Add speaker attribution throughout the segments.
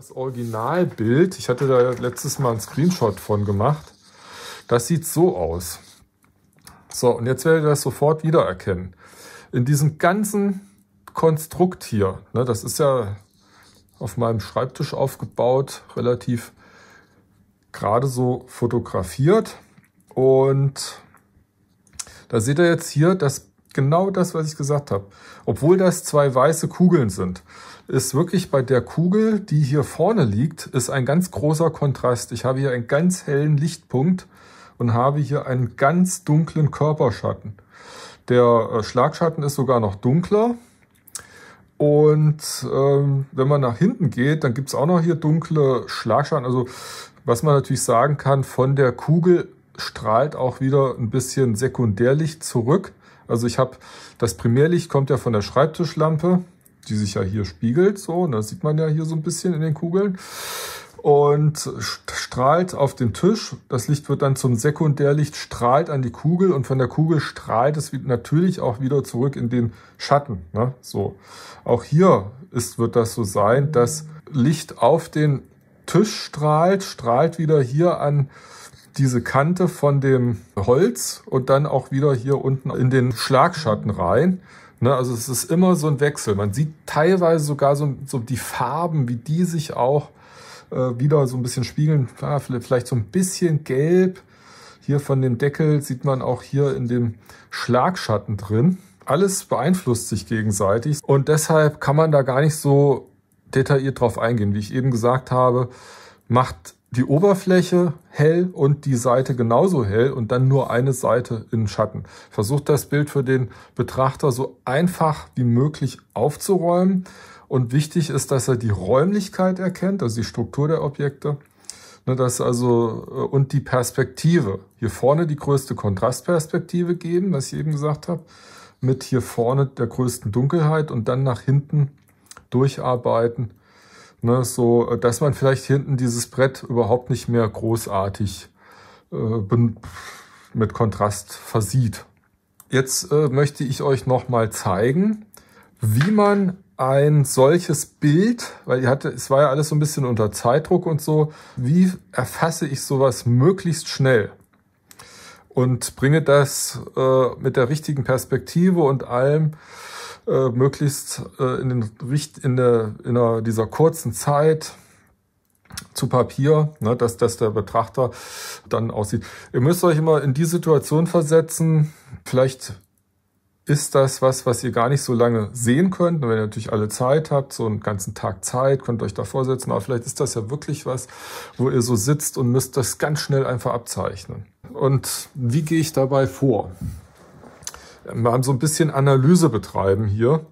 Speaker 1: Das Originalbild, ich hatte da letztes Mal einen Screenshot von gemacht, das sieht so aus. So, und jetzt werdet ihr das sofort wiedererkennen. In diesem ganzen Konstrukt hier, ne, das ist ja auf meinem Schreibtisch aufgebaut, relativ gerade so fotografiert. Und da seht ihr jetzt hier, dass genau das, was ich gesagt habe, obwohl das zwei weiße Kugeln sind ist wirklich bei der Kugel, die hier vorne liegt, ist ein ganz großer Kontrast. Ich habe hier einen ganz hellen Lichtpunkt und habe hier einen ganz dunklen Körperschatten. Der äh, Schlagschatten ist sogar noch dunkler. Und ähm, wenn man nach hinten geht, dann gibt es auch noch hier dunkle Schlagschatten. Also was man natürlich sagen kann, von der Kugel strahlt auch wieder ein bisschen Sekundärlicht zurück. Also ich habe das Primärlicht kommt ja von der Schreibtischlampe die sich ja hier spiegelt, so, und das sieht man ja hier so ein bisschen in den Kugeln und strahlt auf den Tisch. Das Licht wird dann zum Sekundärlicht, strahlt an die Kugel und von der Kugel strahlt es natürlich auch wieder zurück in den Schatten. Ne? So, auch hier ist, wird das so sein, dass Licht auf den Tisch strahlt, strahlt wieder hier an diese Kante von dem Holz und dann auch wieder hier unten in den Schlagschatten rein. Ne? Also es ist immer so ein Wechsel. Man sieht teilweise sogar so, so die Farben, wie die sich auch äh, wieder so ein bisschen spiegeln. Ja, vielleicht so ein bisschen gelb. Hier von dem Deckel sieht man auch hier in dem Schlagschatten drin. Alles beeinflusst sich gegenseitig und deshalb kann man da gar nicht so detailliert drauf eingehen. Wie ich eben gesagt habe, macht die Oberfläche hell und die Seite genauso hell und dann nur eine Seite in Schatten. Versucht das Bild für den Betrachter so einfach wie möglich aufzuräumen. Und wichtig ist, dass er die Räumlichkeit erkennt, also die Struktur der Objekte. Ne, das also, äh, und die Perspektive. Hier vorne die größte Kontrastperspektive geben, was ich eben gesagt habe, mit hier vorne der größten Dunkelheit und dann nach hinten durcharbeiten Ne, so, dass man vielleicht hinten dieses Brett überhaupt nicht mehr großartig äh, mit Kontrast versieht. Jetzt äh, möchte ich euch nochmal zeigen, wie man ein solches Bild, weil ihr hatte, es war ja alles so ein bisschen unter Zeitdruck und so, wie erfasse ich sowas möglichst schnell und bringe das äh, mit der richtigen Perspektive und allem äh, möglichst äh, in, den, in, der, in der, dieser kurzen Zeit zu Papier, ne, dass, dass der Betrachter dann aussieht. Ihr müsst euch immer in die Situation versetzen, vielleicht ist das was, was ihr gar nicht so lange sehen könnt. Und wenn ihr natürlich alle Zeit habt, so einen ganzen Tag Zeit, könnt ihr euch da vorsetzen. Aber vielleicht ist das ja wirklich was, wo ihr so sitzt und müsst das ganz schnell einfach abzeichnen. Und wie gehe ich dabei vor? mal so ein bisschen Analyse betreiben hier.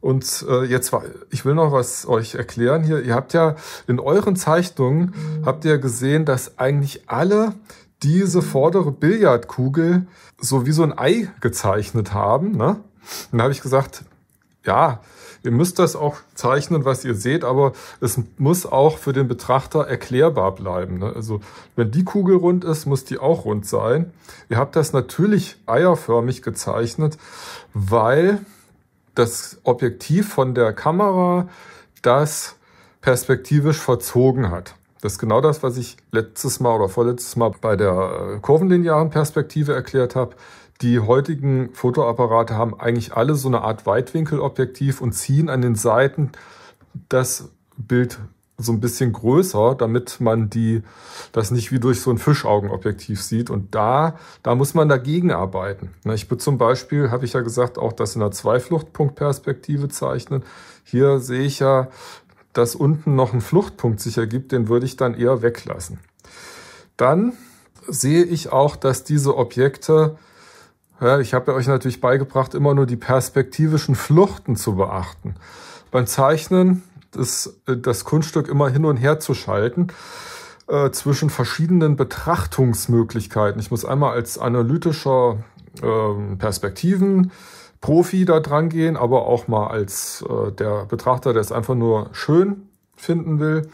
Speaker 1: Und äh, jetzt, ich will noch was euch erklären hier. Ihr habt ja in euren Zeichnungen, habt ihr gesehen, dass eigentlich alle diese vordere Billardkugel so wie so ein Ei gezeichnet haben. Ne? dann habe ich gesagt, ja, Ihr müsst das auch zeichnen, was ihr seht, aber es muss auch für den Betrachter erklärbar bleiben. Ne? Also wenn die Kugel rund ist, muss die auch rund sein. Ihr habt das natürlich eierförmig gezeichnet, weil das Objektiv von der Kamera das perspektivisch verzogen hat. Das ist genau das, was ich letztes Mal oder vorletztes Mal bei der äh, kurvenlinearen Perspektive erklärt habe. Die heutigen Fotoapparate haben eigentlich alle so eine Art Weitwinkelobjektiv und ziehen an den Seiten das Bild so ein bisschen größer, damit man die, das nicht wie durch so ein Fischaugenobjektiv sieht. Und da, da muss man dagegen arbeiten. Ich würde zum Beispiel, habe ich ja gesagt, auch das in einer Zweifluchtpunktperspektive zeichnen. Hier sehe ich ja, dass unten noch ein Fluchtpunkt sich ergibt, den würde ich dann eher weglassen. Dann sehe ich auch, dass diese Objekte ja, ich habe euch natürlich beigebracht, immer nur die perspektivischen Fluchten zu beachten. Beim Zeichnen ist äh, das Kunststück immer hin und her zu schalten äh, zwischen verschiedenen Betrachtungsmöglichkeiten. Ich muss einmal als analytischer äh, Perspektiven Profi da dran gehen, aber auch mal als äh, der Betrachter, der es einfach nur schön finden will.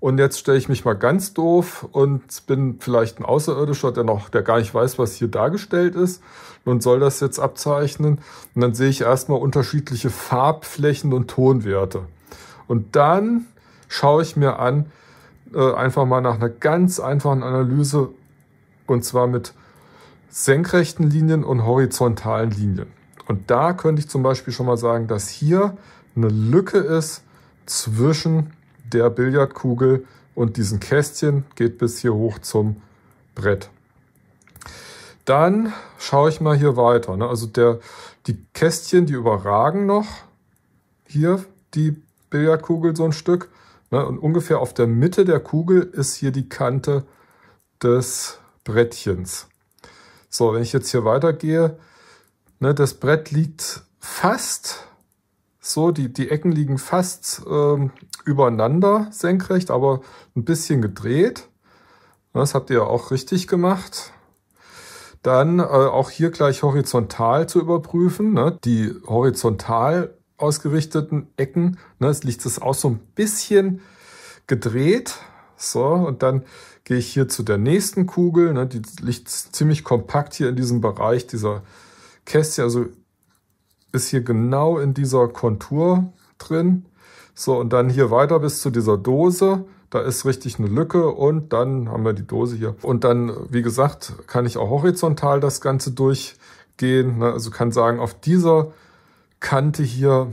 Speaker 1: Und jetzt stelle ich mich mal ganz doof und bin vielleicht ein Außerirdischer, der noch, der gar nicht weiß, was hier dargestellt ist Nun soll das jetzt abzeichnen. Und dann sehe ich erstmal unterschiedliche Farbflächen und Tonwerte. Und dann schaue ich mir an, äh, einfach mal nach einer ganz einfachen Analyse und zwar mit senkrechten Linien und horizontalen Linien. Und da könnte ich zum Beispiel schon mal sagen, dass hier eine Lücke ist zwischen der Billardkugel und diesen Kästchen geht bis hier hoch zum Brett. Dann schaue ich mal hier weiter. Ne? Also der, die Kästchen, die überragen noch hier die Billardkugel so ein Stück. Ne? Und ungefähr auf der Mitte der Kugel ist hier die Kante des Brettchens. So, wenn ich jetzt hier weitergehe, ne, das Brett liegt fast so, die, die Ecken liegen fast ähm, übereinander senkrecht, aber ein bisschen gedreht. Das habt ihr auch richtig gemacht. Dann äh, auch hier gleich horizontal zu überprüfen. Ne? Die horizontal ausgerichteten Ecken, ne? das liegt das auch so ein bisschen gedreht. So, und dann gehe ich hier zu der nächsten Kugel. Ne? Die liegt ziemlich kompakt hier in diesem Bereich dieser Kästchen. Also ist hier genau in dieser Kontur drin. So, und dann hier weiter bis zu dieser Dose. Da ist richtig eine Lücke und dann haben wir die Dose hier. Und dann, wie gesagt, kann ich auch horizontal das Ganze durchgehen. Ne? Also kann sagen, auf dieser Kante hier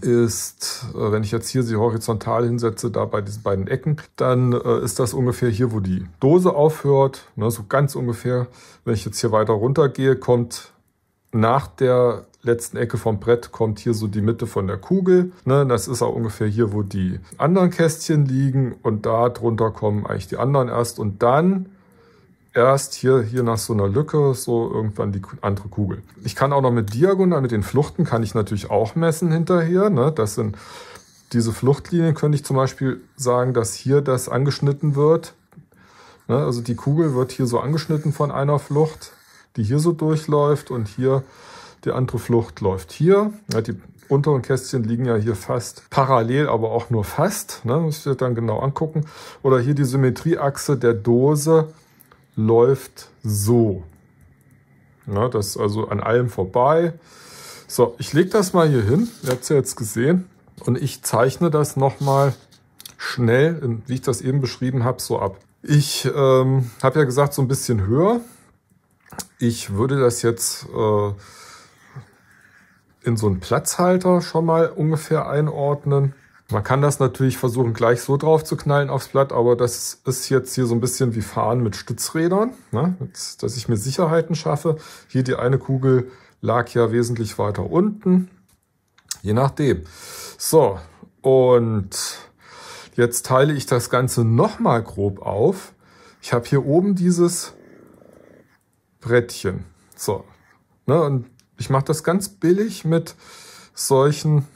Speaker 1: ist, äh, wenn ich jetzt hier sie horizontal hinsetze, da bei diesen beiden Ecken, dann äh, ist das ungefähr hier, wo die Dose aufhört, ne? so ganz ungefähr. Wenn ich jetzt hier weiter runter gehe, kommt nach der letzten Ecke vom Brett kommt hier so die Mitte von der Kugel. Ne? Das ist auch ungefähr hier, wo die anderen Kästchen liegen und da drunter kommen eigentlich die anderen erst und dann erst hier, hier nach so einer Lücke so irgendwann die andere Kugel. Ich kann auch noch mit Diagonal, mit den Fluchten kann ich natürlich auch messen hinterher. Ne? Das sind diese Fluchtlinien, könnte ich zum Beispiel sagen, dass hier das angeschnitten wird. Ne? Also die Kugel wird hier so angeschnitten von einer Flucht, die hier so durchläuft und hier die andere Flucht läuft hier. Ja, die unteren Kästchen liegen ja hier fast parallel, aber auch nur fast. Ne? Muss ich dann genau angucken. Oder hier die Symmetrieachse der Dose läuft so. Ja, das ist also an allem vorbei. So, ich lege das mal hier hin. Ihr habt es ja jetzt gesehen. Und ich zeichne das nochmal schnell, wie ich das eben beschrieben habe, so ab. Ich ähm, habe ja gesagt, so ein bisschen höher. Ich würde das jetzt... Äh, in so einen Platzhalter schon mal ungefähr einordnen. Man kann das natürlich versuchen, gleich so drauf zu knallen aufs Blatt, aber das ist jetzt hier so ein bisschen wie Fahren mit Stützrädern, ne? jetzt, dass ich mir Sicherheiten schaffe. Hier die eine Kugel lag ja wesentlich weiter unten, je nachdem. So, und jetzt teile ich das Ganze nochmal grob auf. Ich habe hier oben dieses Brettchen. So, ne? und ich mache das ganz billig mit solchen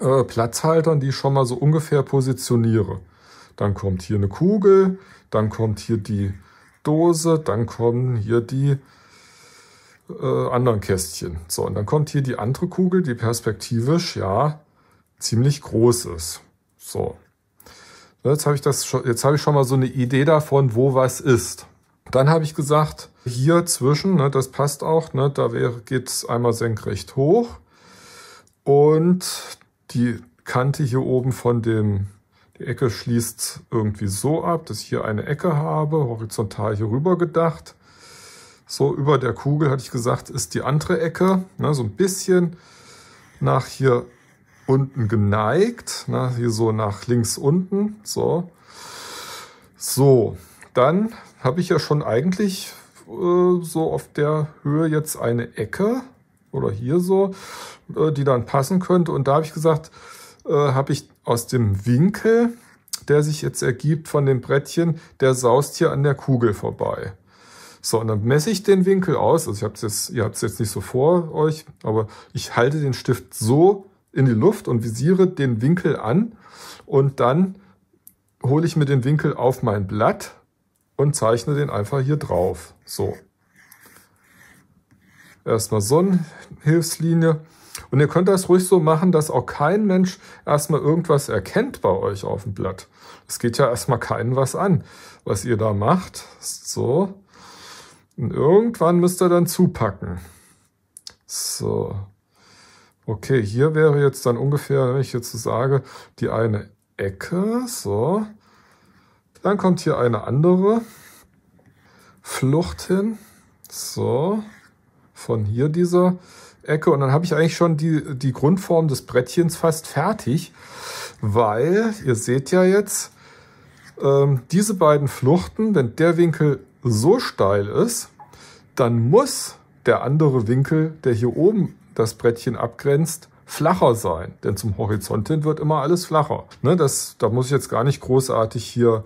Speaker 1: äh, Platzhaltern, die ich schon mal so ungefähr positioniere. Dann kommt hier eine Kugel, dann kommt hier die Dose, dann kommen hier die äh, anderen Kästchen. So, und dann kommt hier die andere Kugel, die perspektivisch ja ziemlich groß ist. So. Jetzt habe ich, das jetzt habe ich schon mal so eine Idee davon, wo was ist. Dann habe ich gesagt, hier zwischen, ne, das passt auch, ne, da geht es einmal senkrecht hoch und die Kante hier oben von dem, die Ecke schließt irgendwie so ab, dass ich hier eine Ecke habe, horizontal hier rüber gedacht. So über der Kugel, hatte ich gesagt, ist die andere Ecke, ne, so ein bisschen nach hier unten geneigt, ne, hier so nach links unten, so. So, dann habe ich ja schon eigentlich äh, so auf der Höhe jetzt eine Ecke oder hier so, äh, die dann passen könnte. Und da habe ich gesagt, äh, habe ich aus dem Winkel, der sich jetzt ergibt von dem Brettchen, der saust hier an der Kugel vorbei. So, und dann messe ich den Winkel aus. Also ich hab's jetzt, ihr habt es jetzt nicht so vor euch, aber ich halte den Stift so in die Luft und visiere den Winkel an. Und dann hole ich mir den Winkel auf mein Blatt und zeichne den einfach hier drauf. So. Erstmal so eine Hilfslinie. Und ihr könnt das ruhig so machen, dass auch kein Mensch erstmal irgendwas erkennt bei euch auf dem Blatt. Es geht ja erstmal keinen was an, was ihr da macht. So. Und irgendwann müsst ihr dann zupacken. So. Okay, hier wäre jetzt dann ungefähr, wenn ich jetzt so sage, die eine Ecke. So. Dann kommt hier eine andere Flucht hin. So, von hier dieser Ecke. Und dann habe ich eigentlich schon die, die Grundform des Brettchens fast fertig, weil, ihr seht ja jetzt, ähm, diese beiden Fluchten, wenn der Winkel so steil ist, dann muss der andere Winkel, der hier oben das Brettchen abgrenzt, flacher sein, denn zum Horizont hin wird immer alles flacher. Ne, das, da muss ich jetzt gar nicht großartig hier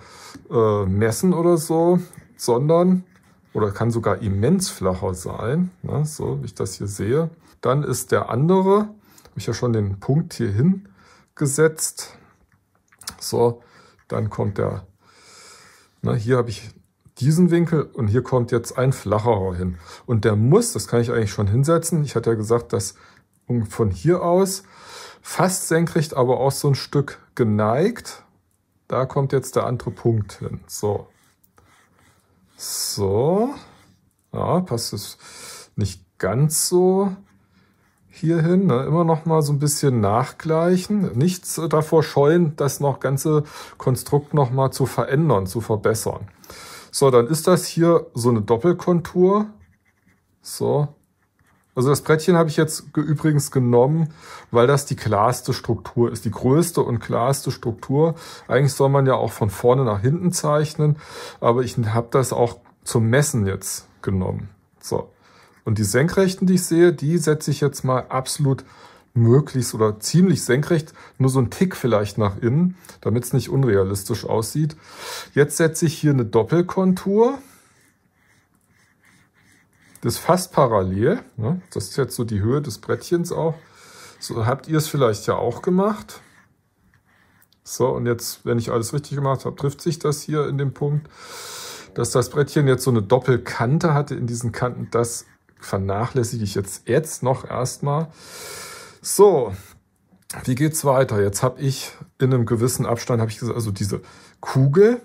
Speaker 1: äh, messen oder so, sondern, oder kann sogar immens flacher sein, ne, so wie ich das hier sehe. Dann ist der andere, habe ich ja schon den Punkt hier hingesetzt. So, dann kommt der, ne, hier habe ich diesen Winkel und hier kommt jetzt ein flacherer hin. Und der muss, das kann ich eigentlich schon hinsetzen, ich hatte ja gesagt, dass von hier aus. Fast senkrecht, aber auch so ein Stück geneigt. Da kommt jetzt der andere Punkt hin. So. So. Ja, passt es nicht ganz so hierhin. Ne? Immer noch mal so ein bisschen nachgleichen. Nichts davor scheuen, das noch ganze Konstrukt noch mal zu verändern, zu verbessern. So, dann ist das hier so eine Doppelkontur. So, also das Brettchen habe ich jetzt übrigens genommen, weil das die klarste Struktur ist, die größte und klarste Struktur. Eigentlich soll man ja auch von vorne nach hinten zeichnen, aber ich habe das auch zum Messen jetzt genommen. So. Und die Senkrechten, die ich sehe, die setze ich jetzt mal absolut möglichst oder ziemlich senkrecht, nur so ein Tick vielleicht nach innen, damit es nicht unrealistisch aussieht. Jetzt setze ich hier eine Doppelkontur das ist fast parallel. Ne? Das ist jetzt so die Höhe des Brettchens auch. So habt ihr es vielleicht ja auch gemacht. So, und jetzt, wenn ich alles richtig gemacht habe, trifft sich das hier in dem Punkt, dass das Brettchen jetzt so eine Doppelkante hatte in diesen Kanten. Das vernachlässige ich jetzt, jetzt noch erstmal. So, wie geht's weiter? Jetzt habe ich in einem gewissen Abstand, habe ich gesagt, also diese Kugel,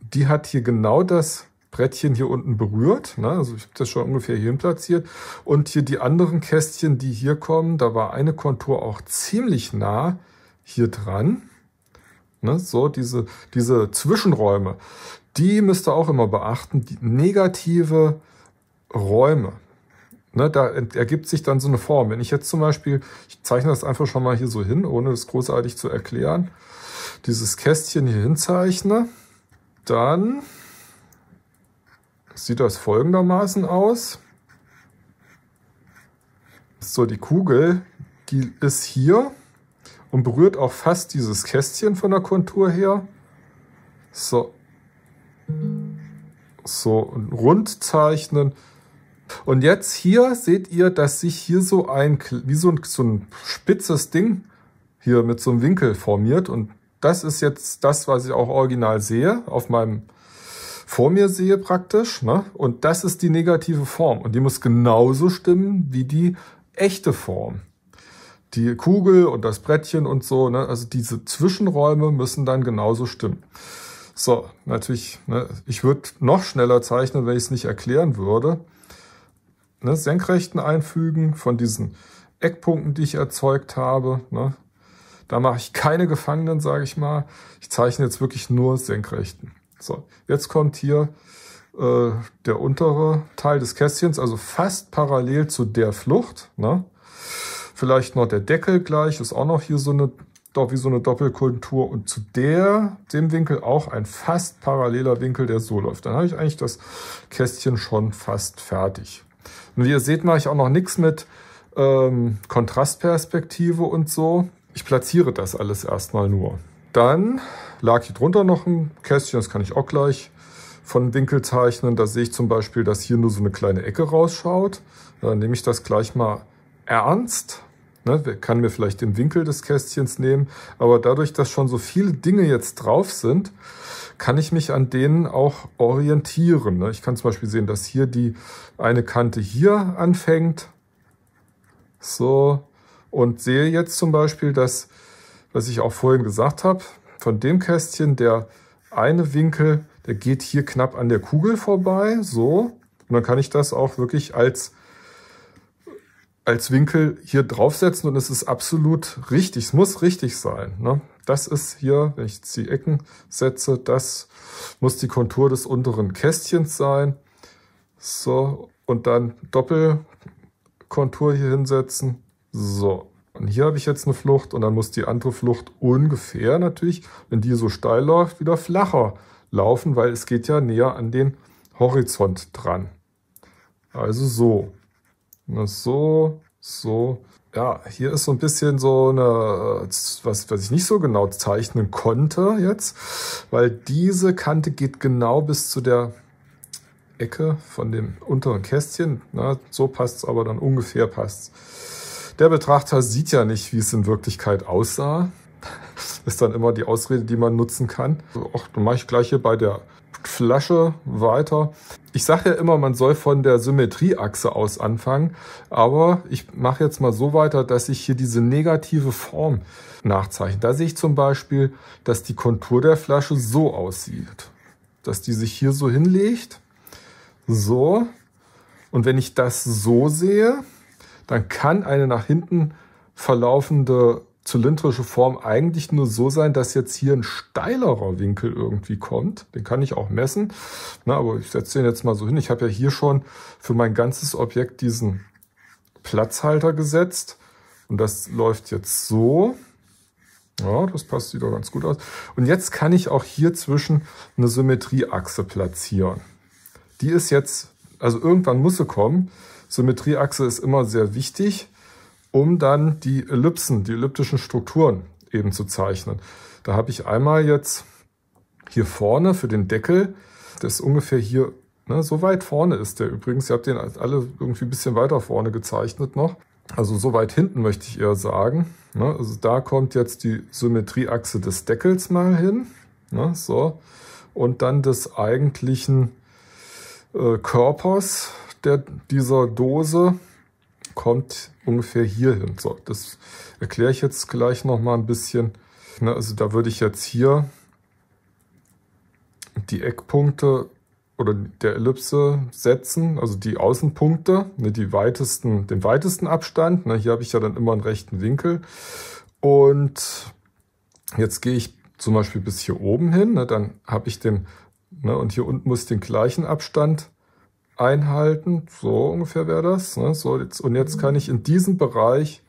Speaker 1: die hat hier genau das Brettchen hier unten berührt. Ne? Also ich habe das schon ungefähr hierhin platziert. Und hier die anderen Kästchen, die hier kommen, da war eine Kontur auch ziemlich nah hier dran. Ne? So diese, diese Zwischenräume, die müsst ihr auch immer beachten. Die negative Räume. Ne, da ergibt sich dann so eine Form. Wenn ich jetzt zum Beispiel, ich zeichne das einfach schon mal hier so hin, ohne das großartig zu erklären, dieses Kästchen hier hinzeichne, dann sieht das folgendermaßen aus. So, die Kugel, die ist hier und berührt auch fast dieses Kästchen von der Kontur her. So. So, rund zeichnen. Und jetzt hier seht ihr, dass sich hier so ein, wie so ein, so ein spitzes Ding hier mit so einem Winkel formiert. Und das ist jetzt das, was ich auch original sehe auf meinem vor mir sehe praktisch. Ne? Und das ist die negative Form. Und die muss genauso stimmen wie die echte Form. Die Kugel und das Brettchen und so. Ne? Also diese Zwischenräume müssen dann genauso stimmen. So, natürlich, ne, ich würde noch schneller zeichnen, wenn ich es nicht erklären würde. Ne, Senkrechten einfügen von diesen Eckpunkten, die ich erzeugt habe. Ne. Da mache ich keine Gefangenen, sage ich mal. Ich zeichne jetzt wirklich nur Senkrechten. So, jetzt kommt hier äh, der untere Teil des Kästchens, also fast parallel zu der Flucht. Ne? Vielleicht noch der Deckel gleich, ist auch noch hier so eine, doch wie so eine Doppelkontur. Und zu der, dem Winkel auch ein fast paralleler Winkel, der so läuft. Dann habe ich eigentlich das Kästchen schon fast fertig. Und wie ihr seht, mache ich auch noch nichts mit ähm, Kontrastperspektive und so. Ich platziere das alles erstmal nur. Dann lag hier drunter noch ein Kästchen, das kann ich auch gleich von Winkel zeichnen. Da sehe ich zum Beispiel, dass hier nur so eine kleine Ecke rausschaut. Dann nehme ich das gleich mal ernst. Ne, kann mir vielleicht den Winkel des Kästchens nehmen, aber dadurch, dass schon so viele Dinge jetzt drauf sind, kann ich mich an denen auch orientieren. Ne? Ich kann zum Beispiel sehen, dass hier die eine Kante hier anfängt. So, und sehe jetzt zum Beispiel, dass, was ich auch vorhin gesagt habe, von dem Kästchen der eine Winkel, der geht hier knapp an der Kugel vorbei, so. Und dann kann ich das auch wirklich als, als Winkel hier draufsetzen und es ist absolut richtig. Es muss richtig sein. Ne? Das ist hier, wenn ich jetzt die Ecken setze, das muss die Kontur des unteren Kästchens sein. So, und dann Doppelkontur hier hinsetzen. So, Daten. Hier habe ich jetzt eine Flucht und dann muss die andere Flucht ungefähr natürlich, wenn die so steil läuft, wieder flacher laufen, weil es geht ja näher an den Horizont dran. Also so. So, so. Ja, hier ist so ein bisschen so eine, was, was ich nicht so genau zeichnen konnte jetzt, weil diese Kante geht genau bis zu der Ecke von dem unteren Kästchen. Na, so passt es aber dann ungefähr passt der Betrachter sieht ja nicht, wie es in Wirklichkeit aussah. Ist dann immer die Ausrede, die man nutzen kann. Auch also, dann mache ich gleich hier bei der Flasche weiter. Ich sage ja immer, man soll von der Symmetrieachse aus anfangen, aber ich mache jetzt mal so weiter, dass ich hier diese negative Form nachzeichne. Da sehe ich zum Beispiel, dass die Kontur der Flasche so aussieht, dass die sich hier so hinlegt, so. Und wenn ich das so sehe, dann kann eine nach hinten verlaufende zylindrische Form eigentlich nur so sein, dass jetzt hier ein steilerer Winkel irgendwie kommt. Den kann ich auch messen. Na, aber ich setze den jetzt mal so hin. Ich habe ja hier schon für mein ganzes Objekt diesen Platzhalter gesetzt. Und das läuft jetzt so. Ja, das passt, wieder ganz gut aus. Und jetzt kann ich auch hier zwischen eine Symmetrieachse platzieren. Die ist jetzt, also irgendwann muss sie kommen. Symmetrieachse ist immer sehr wichtig, um dann die Ellipsen, die elliptischen Strukturen eben zu zeichnen. Da habe ich einmal jetzt hier vorne für den Deckel, das ist ungefähr hier, ne, so weit vorne ist der übrigens. Ihr habt den alle irgendwie ein bisschen weiter vorne gezeichnet noch. Also so weit hinten möchte ich eher sagen. Ne, also da kommt jetzt die Symmetrieachse des Deckels mal hin. Ne, so. Und dann des eigentlichen äh, Körpers, der, dieser Dose kommt ungefähr hier hin. So, das erkläre ich jetzt gleich noch mal ein bisschen. Ne, also da würde ich jetzt hier die Eckpunkte oder der Ellipse setzen, also die Außenpunkte, ne, die weitesten, den weitesten Abstand. Ne, hier habe ich ja dann immer einen rechten Winkel. Und jetzt gehe ich zum Beispiel bis hier oben hin, ne, dann habe ich den, ne, und hier unten muss ich den gleichen Abstand einhalten. So ungefähr wäre das. Ne? So, jetzt, und jetzt kann ich in diesen Bereich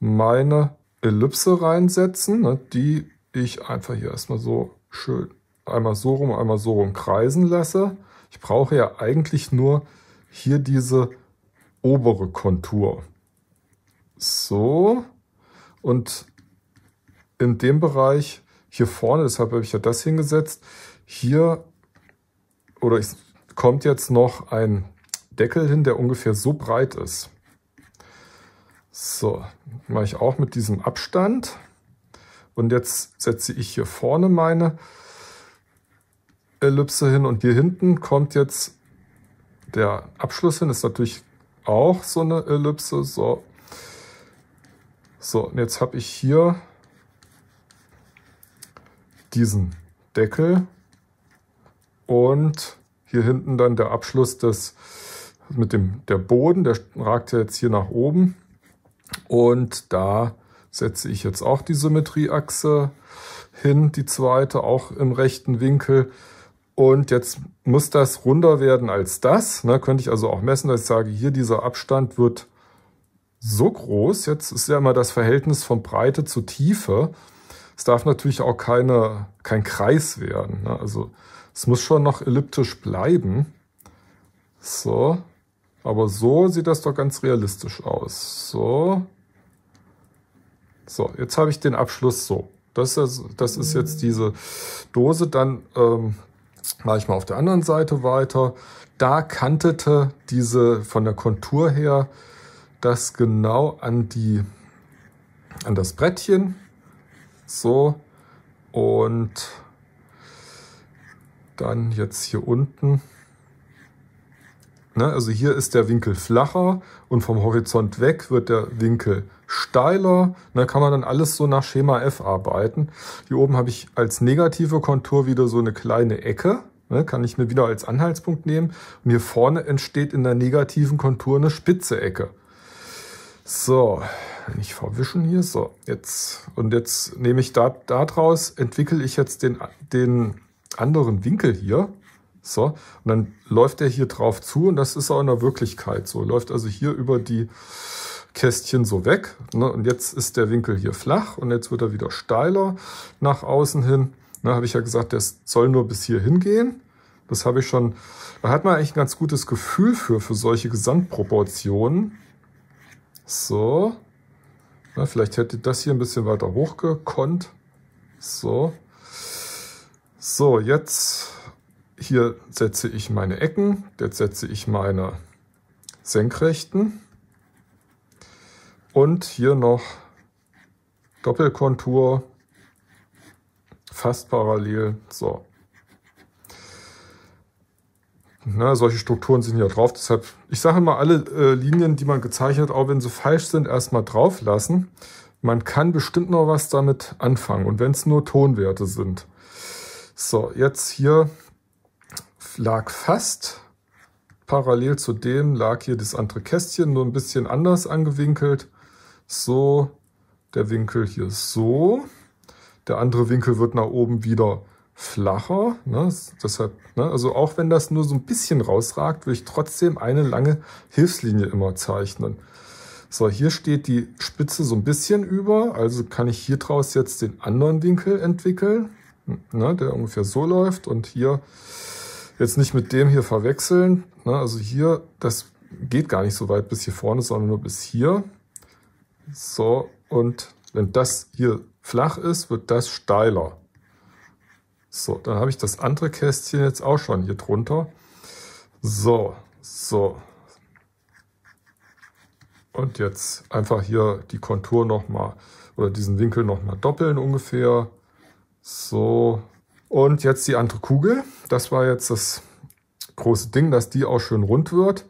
Speaker 1: meine Ellipse reinsetzen, ne? die ich einfach hier erstmal so schön einmal so rum, einmal so rum kreisen lasse. Ich brauche ja eigentlich nur hier diese obere Kontur. So. Und in dem Bereich hier vorne, deshalb habe ich ja das hingesetzt, hier, oder ich kommt jetzt noch ein Deckel hin, der ungefähr so breit ist. So, mache ich auch mit diesem Abstand. Und jetzt setze ich hier vorne meine Ellipse hin und hier hinten kommt jetzt der Abschluss hin. Ist natürlich auch so eine Ellipse. So, so und jetzt habe ich hier diesen Deckel und hier hinten dann der Abschluss des, mit dem der Boden, der ragt ja jetzt hier nach oben. Und da setze ich jetzt auch die Symmetrieachse hin, die zweite, auch im rechten Winkel. Und jetzt muss das runder werden als das. Ne, könnte ich also auch messen, dass ich sage, hier dieser Abstand wird so groß. Jetzt ist ja immer das Verhältnis von Breite zu Tiefe. Es darf natürlich auch keine, kein Kreis werden. Ne? Also es muss schon noch elliptisch bleiben. So. Aber so sieht das doch ganz realistisch aus. So. So, jetzt habe ich den Abschluss so. Das ist, also, das ist jetzt diese Dose. Dann ähm, mache ich mal auf der anderen Seite weiter. Da kantete diese von der Kontur her das genau an die an das Brettchen. So. Und dann jetzt hier unten. Ne, also hier ist der Winkel flacher und vom Horizont weg wird der Winkel steiler. Da ne, kann man dann alles so nach Schema F arbeiten. Hier oben habe ich als negative Kontur wieder so eine kleine Ecke. Ne, kann ich mir wieder als Anhaltspunkt nehmen. Und hier vorne entsteht in der negativen Kontur eine spitze Ecke. So, nicht verwischen hier. So, jetzt. Und jetzt nehme ich da, daraus, entwickle ich jetzt den, den anderen Winkel hier. So, und dann läuft er hier drauf zu und das ist auch in der Wirklichkeit so. Läuft also hier über die Kästchen so weg. Ne? Und jetzt ist der Winkel hier flach und jetzt wird er wieder steiler nach außen hin. Ne, habe ich ja gesagt, der soll nur bis hier hingehen. Das habe ich schon, da hat man eigentlich ein ganz gutes Gefühl für, für solche Gesamtproportionen. So. Na, vielleicht hätte das hier ein bisschen weiter hochgekonnt. So. So, jetzt hier setze ich meine Ecken, jetzt setze ich meine Senkrechten und hier noch Doppelkontur fast parallel. So. Na, solche Strukturen sind ja drauf, deshalb, ich sage mal, alle äh, Linien, die man gezeichnet hat, auch wenn sie falsch sind, erstmal drauf lassen. Man kann bestimmt noch was damit anfangen und wenn es nur Tonwerte sind. So, jetzt hier lag fast parallel zu dem lag hier das andere Kästchen, nur ein bisschen anders angewinkelt. So, der Winkel hier so. Der andere Winkel wird nach oben wieder flacher. Ne? Deshalb, ne? Also auch wenn das nur so ein bisschen rausragt, will ich trotzdem eine lange Hilfslinie immer zeichnen. So, hier steht die Spitze so ein bisschen über, also kann ich hier draus jetzt den anderen Winkel entwickeln ne, der ungefähr so läuft und hier jetzt nicht mit dem hier verwechseln. Ne, also hier, das geht gar nicht so weit bis hier vorne, sondern nur bis hier. So, und wenn das hier flach ist, wird das steiler. So, dann habe ich das andere Kästchen jetzt auch schon hier drunter. So, so. Und jetzt einfach hier die Kontur nochmal oder diesen Winkel nochmal doppeln ungefähr. So, und jetzt die andere Kugel. Das war jetzt das große Ding, dass die auch schön rund wird.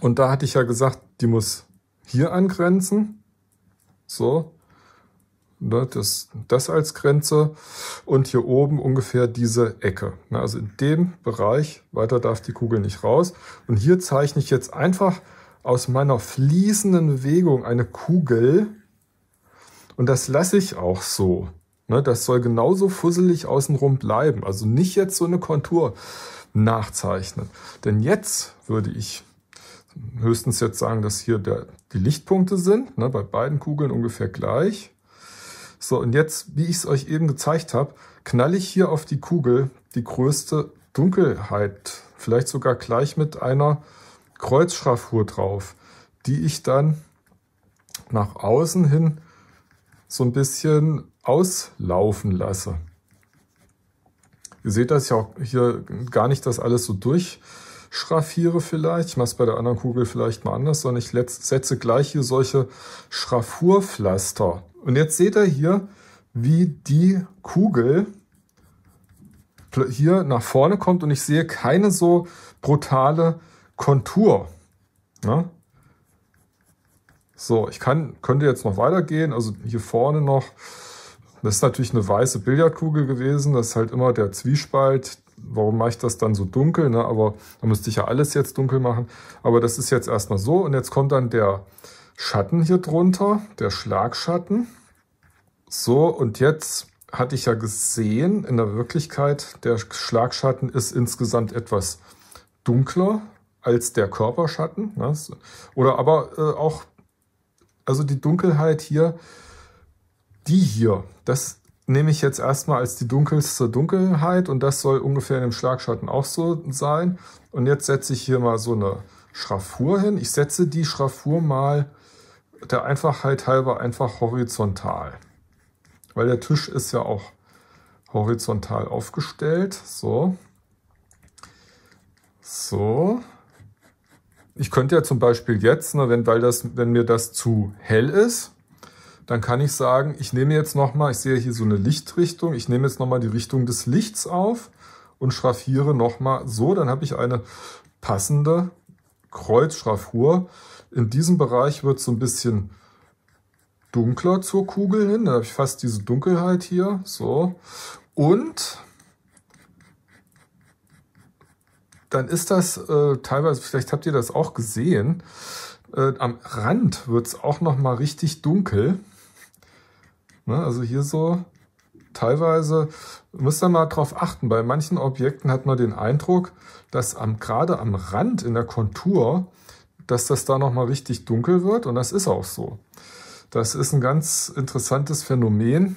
Speaker 1: Und da hatte ich ja gesagt, die muss hier angrenzen. So, ne, das, das als Grenze. Und hier oben ungefähr diese Ecke. Ne, also in dem Bereich, weiter darf die Kugel nicht raus. Und hier zeichne ich jetzt einfach aus meiner fließenden Bewegung eine Kugel. Und das lasse ich auch so. Ne, das soll genauso fusselig außenrum bleiben. Also nicht jetzt so eine Kontur nachzeichnen. Denn jetzt würde ich höchstens jetzt sagen, dass hier der, die Lichtpunkte sind, ne, bei beiden Kugeln ungefähr gleich. So, und jetzt, wie ich es euch eben gezeigt habe, knall ich hier auf die Kugel die größte Dunkelheit, vielleicht sogar gleich mit einer Kreuzschraffur drauf, die ich dann nach außen hin so ein bisschen auslaufen lasse. Ihr seht das ja auch hier gar nicht, dass alles so durchschraffiere vielleicht. Ich mache es bei der anderen Kugel vielleicht mal anders, sondern ich setze gleich hier solche Schraffurpflaster. Und jetzt seht ihr hier, wie die Kugel hier nach vorne kommt und ich sehe keine so brutale Kontur. Ne? So, ich kann, könnte jetzt noch weitergehen, also hier vorne noch das ist natürlich eine weiße Billardkugel gewesen. Das ist halt immer der Zwiespalt. Warum mache ich das dann so dunkel? Ne? Aber da müsste ich ja alles jetzt dunkel machen. Aber das ist jetzt erstmal so. Und jetzt kommt dann der Schatten hier drunter, der Schlagschatten. So, und jetzt hatte ich ja gesehen, in der Wirklichkeit, der Schlagschatten ist insgesamt etwas dunkler als der Körperschatten. Ne? Oder aber äh, auch, also die Dunkelheit hier die hier, das nehme ich jetzt erstmal als die dunkelste Dunkelheit und das soll ungefähr in dem Schlagschatten auch so sein. Und jetzt setze ich hier mal so eine Schraffur hin. Ich setze die Schraffur mal der Einfachheit halber einfach horizontal. Weil der Tisch ist ja auch horizontal aufgestellt. So. So. Ich könnte ja zum Beispiel jetzt, ne, wenn, weil das, wenn mir das zu hell ist, dann kann ich sagen, ich nehme jetzt nochmal, ich sehe hier so eine Lichtrichtung, ich nehme jetzt nochmal die Richtung des Lichts auf und schraffiere nochmal so, dann habe ich eine passende Kreuzschraffur. In diesem Bereich wird es so ein bisschen dunkler zur Kugel hin, da habe ich fast diese Dunkelheit hier, so. Und dann ist das äh, teilweise, vielleicht habt ihr das auch gesehen, äh, am Rand wird es auch nochmal richtig dunkel. Ne? Also hier so teilweise, müsst ihr mal drauf achten, bei manchen Objekten hat man den Eindruck, dass am, gerade am Rand in der Kontur, dass das da nochmal richtig dunkel wird und das ist auch so. Das ist ein ganz interessantes Phänomen,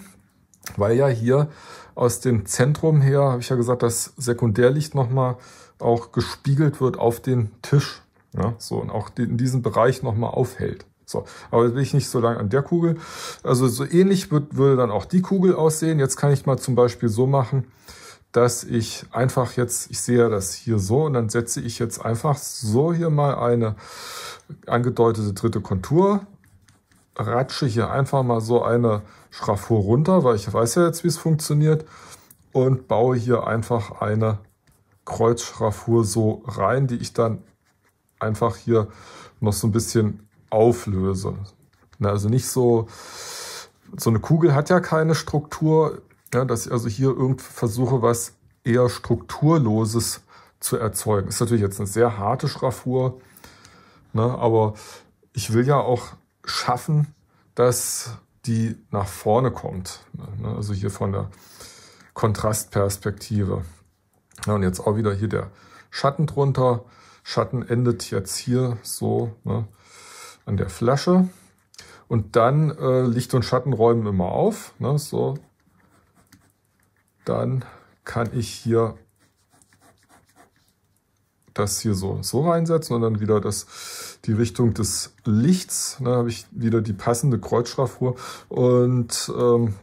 Speaker 1: weil ja hier aus dem Zentrum her, habe ich ja gesagt, das Sekundärlicht nochmal auch gespiegelt wird auf den Tisch. Ja, ne? so und auch in diesem Bereich nochmal aufhält. So, aber jetzt bin ich nicht so lang an der Kugel. Also so ähnlich wird, würde dann auch die Kugel aussehen. Jetzt kann ich mal zum Beispiel so machen, dass ich einfach jetzt, ich sehe das hier so und dann setze ich jetzt einfach so hier mal eine angedeutete dritte Kontur, ratsche hier einfach mal so eine Schraffur runter, weil ich weiß ja jetzt, wie es funktioniert und baue hier einfach eine Kreuzschraffur so rein, die ich dann einfach hier noch so ein bisschen auflöse. Also nicht so, so eine Kugel hat ja keine Struktur, ja, dass ich also hier irgendwie versuche, was eher Strukturloses zu erzeugen. Ist natürlich jetzt eine sehr harte Schraffur, ne, aber ich will ja auch schaffen, dass die nach vorne kommt. Ne, also hier von der Kontrastperspektive. Ja, und jetzt auch wieder hier der Schatten drunter. Schatten endet jetzt hier so. Ne, an der Flasche. Und dann äh, Licht- und Schatten räumen immer auf. Ne, so. Dann kann ich hier das hier so, so reinsetzen und dann wieder das, die Richtung des Lichts. Ne? Da habe ich wieder die passende Kreuzschraffur. Und ähm,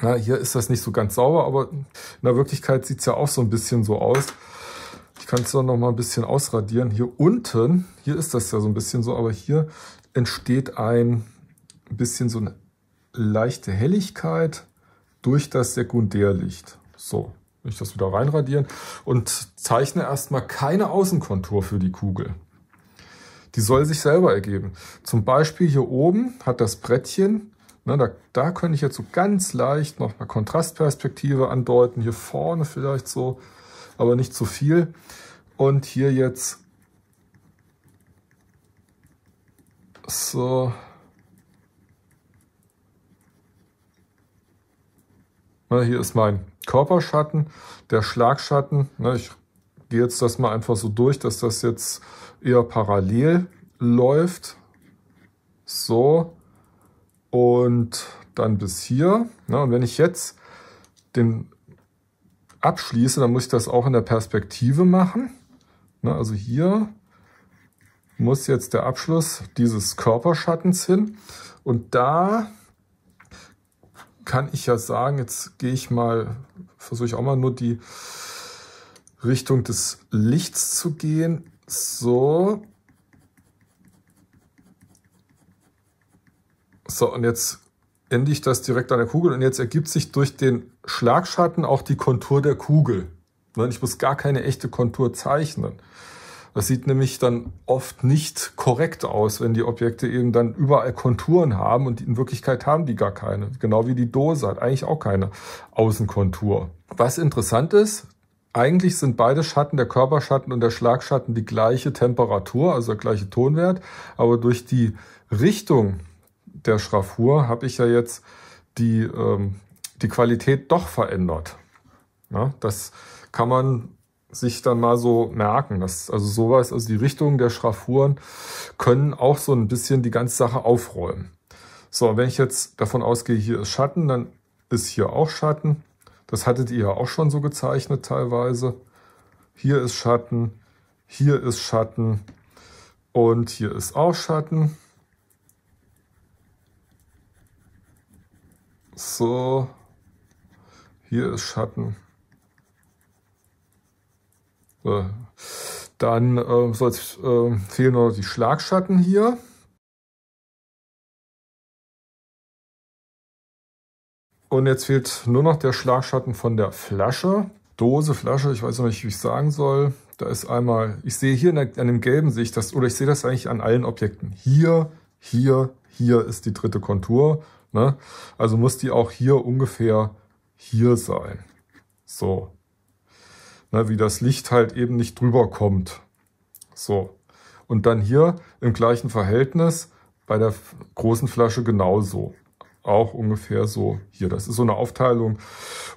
Speaker 1: na, hier ist das nicht so ganz sauber, aber in der Wirklichkeit sieht es ja auch so ein bisschen so aus kannst du noch mal ein bisschen ausradieren. Hier unten, hier ist das ja so ein bisschen so, aber hier entsteht ein bisschen so eine leichte Helligkeit durch das Sekundärlicht. So, ich das wieder reinradieren und zeichne erstmal keine Außenkontur für die Kugel. Die soll sich selber ergeben. Zum Beispiel hier oben hat das Brettchen, ne, da, da könnte ich jetzt so ganz leicht noch mal Kontrastperspektive andeuten, hier vorne vielleicht so, aber nicht zu viel. Und hier jetzt so. Na, hier ist mein Körperschatten, der Schlagschatten. Na, ich gehe jetzt das mal einfach so durch, dass das jetzt eher parallel läuft. So. Und dann bis hier. Na, und wenn ich jetzt den abschließe, dann muss ich das auch in der Perspektive machen. Ne, also hier muss jetzt der Abschluss dieses Körperschattens hin. Und da kann ich ja sagen, jetzt gehe ich mal, versuche ich auch mal nur die Richtung des Lichts zu gehen. So. So, und jetzt ende ich das direkt an der Kugel und jetzt ergibt sich durch den Schlagschatten auch die Kontur der Kugel. Ich muss gar keine echte Kontur zeichnen. Das sieht nämlich dann oft nicht korrekt aus, wenn die Objekte eben dann überall Konturen haben und in Wirklichkeit haben die gar keine. Genau wie die Dose hat eigentlich auch keine Außenkontur. Was interessant ist, eigentlich sind beide Schatten, der Körperschatten und der Schlagschatten, die gleiche Temperatur, also der gleiche Tonwert. Aber durch die Richtung der Schraffur habe ich ja jetzt die, ähm, die Qualität doch verändert. Ja, das kann man sich dann mal so merken, dass also sowas, also die Richtung der Schraffuren können auch so ein bisschen die ganze Sache aufräumen. So, wenn ich jetzt davon ausgehe, hier ist Schatten, dann ist hier auch Schatten. Das hattet ihr ja auch schon so gezeichnet teilweise. Hier ist Schatten, hier ist Schatten und hier ist auch Schatten. So, hier ist Schatten, äh, dann äh, so jetzt, äh, fehlen noch die Schlagschatten hier. Und jetzt fehlt nur noch der Schlagschatten von der Flasche. Dose, Flasche, ich weiß noch nicht, wie ich sagen soll. Da ist einmal, ich sehe hier der, an dem gelben Sicht, das, oder ich sehe das eigentlich an allen Objekten. Hier, hier, hier ist die dritte Kontur. Ne? Also muss die auch hier ungefähr hier sein. So, ne, wie das Licht halt eben nicht drüber kommt. So. Und dann hier im gleichen Verhältnis bei der großen Flasche genauso. Auch ungefähr so hier. Das ist so eine Aufteilung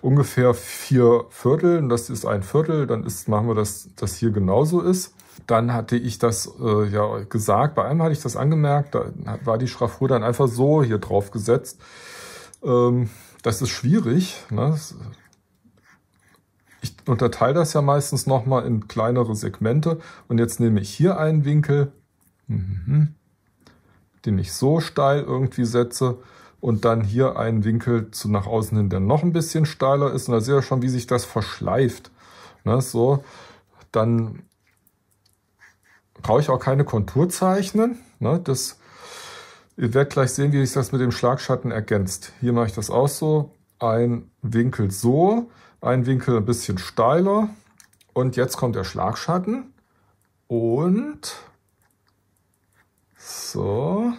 Speaker 1: ungefähr vier Viertel. Und das ist ein Viertel. Dann ist, machen wir dass das hier genauso ist. Dann hatte ich das äh, ja gesagt. Bei einem hatte ich das angemerkt. Da war die Schraffur dann einfach so hier drauf gesetzt. Ähm, das ist schwierig. Ne? unterteile das ja meistens nochmal in kleinere Segmente. Und jetzt nehme ich hier einen Winkel, mhm, den ich so steil irgendwie setze. Und dann hier einen Winkel zu nach außen hin, der noch ein bisschen steiler ist. Und da seht ihr schon, wie sich das verschleift. Ne, so, dann brauche ich auch keine Kontur zeichnen. Ne, das, ihr werdet gleich sehen, wie sich das mit dem Schlagschatten ergänzt. Hier mache ich das auch so. Ein Winkel so, ein Winkel ein bisschen steiler. Und jetzt kommt der Schlagschatten. Und so.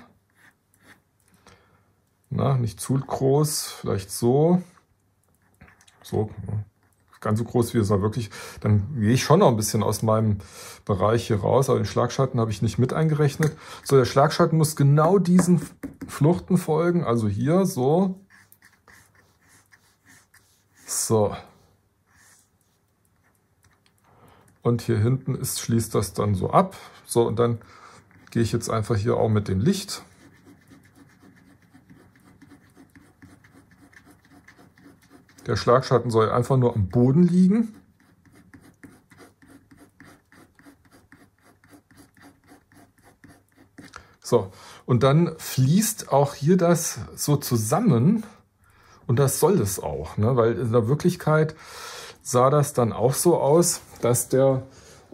Speaker 1: Na, nicht zu groß, vielleicht so. So, ganz so groß wie es war wirklich. Dann gehe ich schon noch ein bisschen aus meinem Bereich hier raus, aber den Schlagschatten habe ich nicht mit eingerechnet. So, der Schlagschatten muss genau diesen Fluchten folgen, also hier so. So, und hier hinten ist, schließt das dann so ab. So, und dann gehe ich jetzt einfach hier auch mit dem Licht. Der Schlagschatten soll einfach nur am Boden liegen. So, und dann fließt auch hier das so zusammen und das soll es auch, ne? weil in der Wirklichkeit sah das dann auch so aus dass der,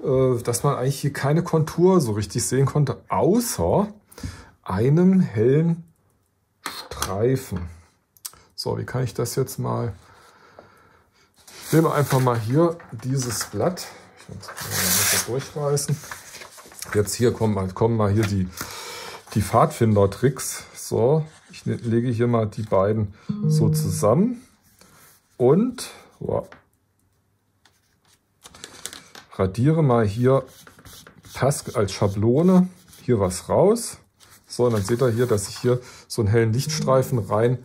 Speaker 1: äh, dass man eigentlich hier keine Kontur so richtig sehen konnte, außer einem hellen Streifen. So, wie kann ich das jetzt mal? Ich nehme einfach mal hier dieses Blatt. Ich muss das durchreißen. Jetzt hier kommen mal, kommen mal hier die, die Pfadfinder-Tricks. So, ich ne, lege hier mal die beiden so zusammen und radiere mal hier Task als Schablone hier was raus. So, und dann seht ihr hier, dass ich hier so einen hellen Lichtstreifen rein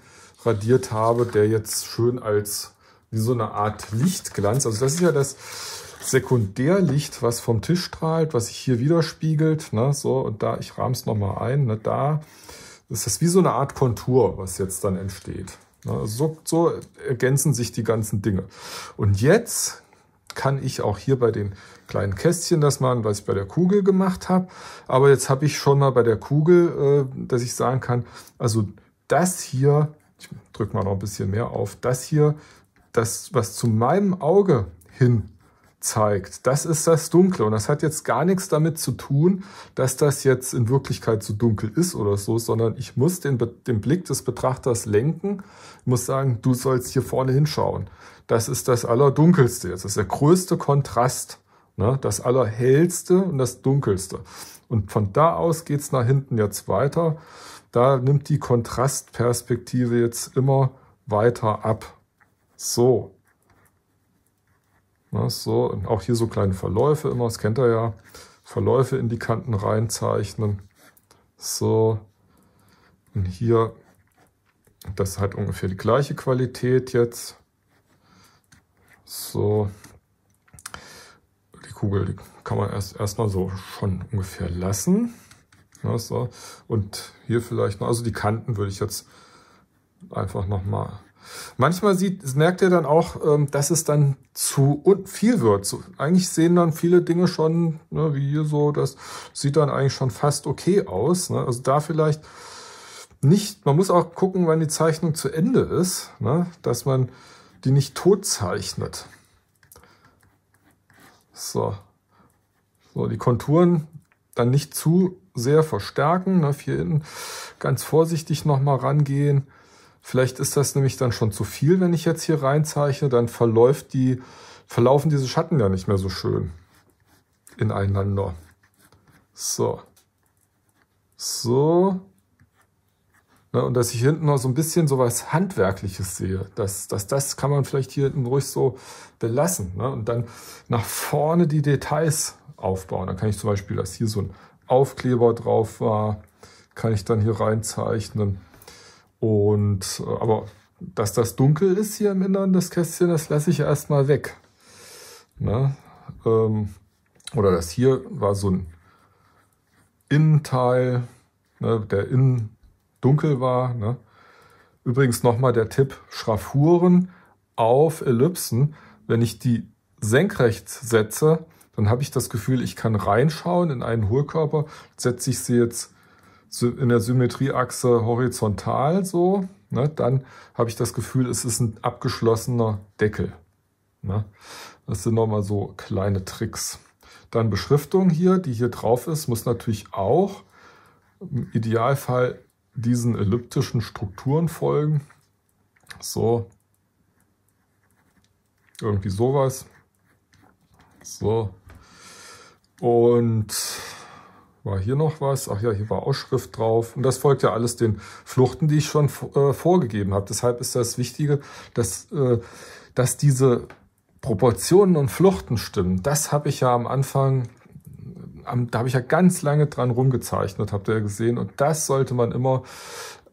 Speaker 1: radiert habe, der jetzt schön als wie so eine Art Lichtglanz, also das ist ja das Sekundärlicht, was vom Tisch strahlt, was sich hier widerspiegelt, ne, so, und da, ich rahme es nochmal ein, ne, da ist das wie so eine Art Kontur, was jetzt dann entsteht. Ne, so, so ergänzen sich die ganzen Dinge. Und jetzt kann ich auch hier bei den kleinen Kästchen das machen, was ich bei der Kugel gemacht habe. Aber jetzt habe ich schon mal bei der Kugel, äh, dass ich sagen kann, also das hier, ich drücke mal noch ein bisschen mehr auf, das hier, das, was zu meinem Auge hin zeigt. Das ist das Dunkle und das hat jetzt gar nichts damit zu tun, dass das jetzt in Wirklichkeit so dunkel ist oder so, sondern ich muss den, den Blick des Betrachters lenken, ich muss sagen, du sollst hier vorne hinschauen. Das ist das Allerdunkelste jetzt, das ist der größte Kontrast, ne? das Allerhellste und das Dunkelste. Und von da aus geht's nach hinten jetzt weiter. Da nimmt die Kontrastperspektive jetzt immer weiter ab. So, Ne, so, und auch hier so kleine Verläufe immer, das kennt ihr ja. Verläufe in die Kanten reinzeichnen. So. Und hier, das hat ungefähr die gleiche Qualität jetzt. So. Die Kugel, die kann man erst erstmal so schon ungefähr lassen. Ne, so. Und hier vielleicht noch, also die Kanten würde ich jetzt einfach nochmal Manchmal sieht, merkt ihr dann auch, ähm, dass es dann zu viel wird. eigentlich sehen dann viele Dinge schon, ne, wie hier so, das sieht dann eigentlich schon fast okay aus. Ne? Also da vielleicht nicht, man muss auch gucken, wann die Zeichnung zu Ende ist, ne? dass man die nicht tot zeichnet. So. so, die Konturen dann nicht zu sehr verstärken. Hier hinten ganz vorsichtig nochmal rangehen Vielleicht ist das nämlich dann schon zu viel, wenn ich jetzt hier reinzeichne, dann verläuft die, verlaufen diese Schatten ja nicht mehr so schön ineinander. So. So. Ne, und dass ich hinten noch so ein bisschen so was Handwerkliches sehe. Das, das, das kann man vielleicht hier hinten ruhig so belassen. Ne? Und dann nach vorne die Details aufbauen. Dann kann ich zum Beispiel, dass hier so ein Aufkleber drauf war, kann ich dann hier reinzeichnen. Und äh, aber dass das dunkel ist hier im Inneren des Kästchen, das lasse ich erstmal weg. Ne? Ähm, oder das hier war so ein Innenteil, ne, der innen dunkel war. Ne? Übrigens nochmal der Tipp, Schraffuren auf Ellipsen. Wenn ich die senkrecht setze, dann habe ich das Gefühl, ich kann reinschauen in einen Hohlkörper. Setze ich sie jetzt in der Symmetrieachse horizontal so, ne, dann habe ich das Gefühl, es ist ein abgeschlossener Deckel. Ne. Das sind nochmal so kleine Tricks. Dann Beschriftung hier, die hier drauf ist, muss natürlich auch im Idealfall diesen elliptischen Strukturen folgen. So. Irgendwie sowas. So. Und war hier noch was? Ach ja, hier war Ausschrift drauf. Und das folgt ja alles den Fluchten, die ich schon äh, vorgegeben habe. Deshalb ist das Wichtige, dass, äh, dass diese Proportionen und Fluchten stimmen. Das habe ich ja am Anfang, am, da habe ich ja ganz lange dran rumgezeichnet, habt ihr ja gesehen. Und das sollte man immer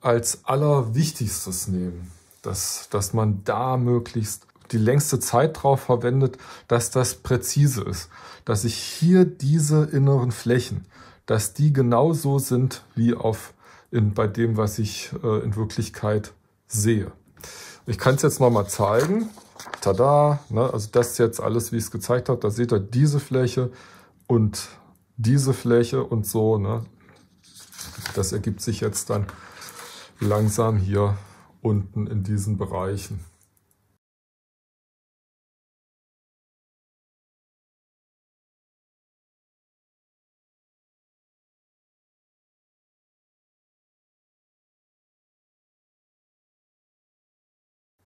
Speaker 1: als allerwichtigstes nehmen. Dass, dass man da möglichst die längste Zeit drauf verwendet, dass das präzise ist, dass ich hier diese inneren Flächen dass die genauso sind wie auf in, bei dem, was ich äh, in Wirklichkeit sehe. Ich kann es jetzt nochmal zeigen. Tada! Ne? Also das ist jetzt alles, wie ich es gezeigt habe. Da seht ihr diese Fläche und diese Fläche und so. Ne? Das ergibt sich jetzt dann langsam hier unten in diesen Bereichen.